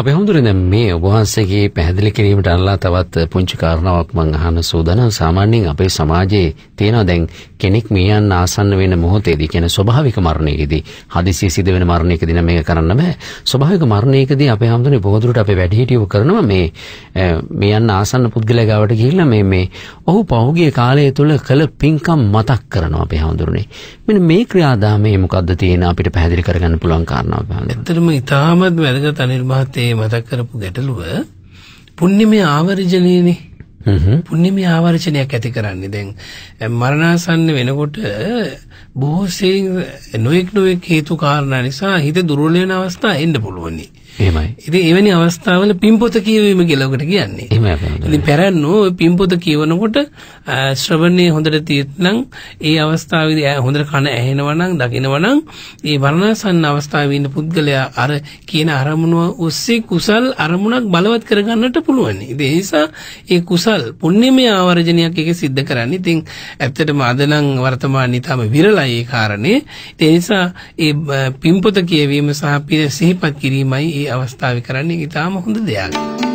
අපහමුදුරන මේ ඔබහන්සේගේ පැහැදිලි කිරීමට අල්ලා තවත් පුංචි කාරණාවක් මං අහන්න සූදානම් සාමාන්‍යයෙන් අපේ සමාජයේ තියෙනවා දැන් කෙනෙක් මිය යන්න ආසන්න වෙන මොහොතේදී කියන ස්වභාවික මරණයකදී හදිසිය සිදු වෙන මරණයකදී නම් මේක කරන්න බෑ ස්වභාවික මරණයකදී අපේ හැමදෙනේ පොදුරට අපේ වැඩිහිටියෝ කරනවා මේ මිය යන්න ආසන්න පුද්ගලයා ගාවට ගිහිල්ලා මේ මේ ඔහු පහුගිය කාලය තුල කළ පින්කම් මතක් කරනවා අපේ හැමදෙනේ මෙන්න මේ ක්‍රියාදාමයේ මොකද්ද තියෙන අපිට පැහැදිලි කරගන්න පුළුවන් කාරණාවක් බලන්න. ඇත්තටම ඊටාමත් වැදගත් අනිර්මාත්‍ය මතක් කරපු ගැටලුව පුණ්‍යමය ආවර්ජනයේනේ පුණ්‍යමය ආවර්ජනයක් ඇති කරන්නේ. දැන් මරණාසන්න වෙනකොට බොහෝ සෙයින් නොඑක් නොඑක් හේතු කාරණා නිසා හිත දුර්වල වෙන අවස්ථා එන්න පුළුවනි. එහෙමයි. ඉතින් එවැනි අවස්ථාවල පින්පොත කියවීම කියලා ඔකට කියන්නේ. එහෙමයි. ඉතින් පෙරන්නෝ පින්පොත කියවනකොට ශ්‍රවණේ හොඳට තියෙත්නම් ඒ අවස්ථාවේදී හොඳට කන ඇහෙනවා නම් දකිනවා නම් ඒ වර්ණාසන්න අවස්ථාවේ ඉන්න පුද්ගලයා අර කියන අරමුණ ඔස්සේ කුසල් අරමුණක් බලවත් කරගන්නට පුළුවන්. ඉතින් ඒ නිසා ඒ කුසල් කුසල් පුණ්‍යමය ආවර්ජනයක් එක සිද්ධ කරන්නේ. ඉතින් ඇත්තටම අද නම් වර්තමානයේ තම විරලයි ඒ කාරණේ. ඒ නිසා ඒ පින්පොත කියවීම සහ පින සිහිපත් කිරීමයි මේ අවස්ථාවේ කරන්නේ. ඒක ඉතාම හොඳ දෙයක්.